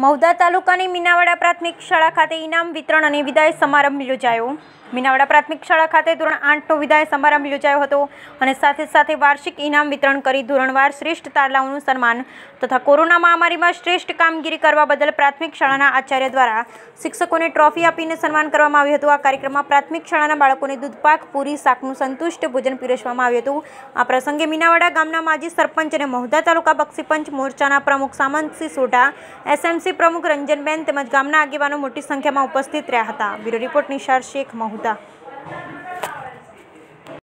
મહુદા તાલુકાની મીનાવાડા પ્રાથમિક શાળા ખાતે ઇનામ વિતરણ અને વિદાય સમારંભ યોજાયો મીનાવાડા પ્રાથમિક શાળા ખાતે ધોરણ આઠનો વિદાય સમારંભ યોજાયો હતો અને સાથે સાથે વાર્ષિક ઇનામ વિતરણ કરી ધોરણવાર શ્રેષ્ઠ તારલાઓનું સન્માન તથા કોરોના મહામારીમાં શ્રેષ્ઠ કામગીરી કરવા બદલ પ્રાથમિક શાળાના આચાર્ય દ્વારા શિક્ષકોને ટ્રોફી આપીને સન્માન કરવામાં આવ્યું હતું આ કાર્યક્રમમાં પ્રાથમિક શાળાના બાળકોને દૂધપાક પૂરી શાકનું સંતુષ્ટ ભોજન પીરસવામાં આવ્યું હતું આ પ્રસંગે મીનાવાડા ગામના માજી સરપંચ અને મહુદા તાલુકા બક્ષીપંચ મોરચાના પ્રમુખ સામંતસિંહ સોઢા એસએમ એમસી પ્રમુખ રંજનબેન તેમજ ગામના આગેવાનો મોટી સંખ્યામાં ઉપસ્થિત રહ્યા હતા બ્યુરો રિપોર્ટ નિશાર શેખ મહુદા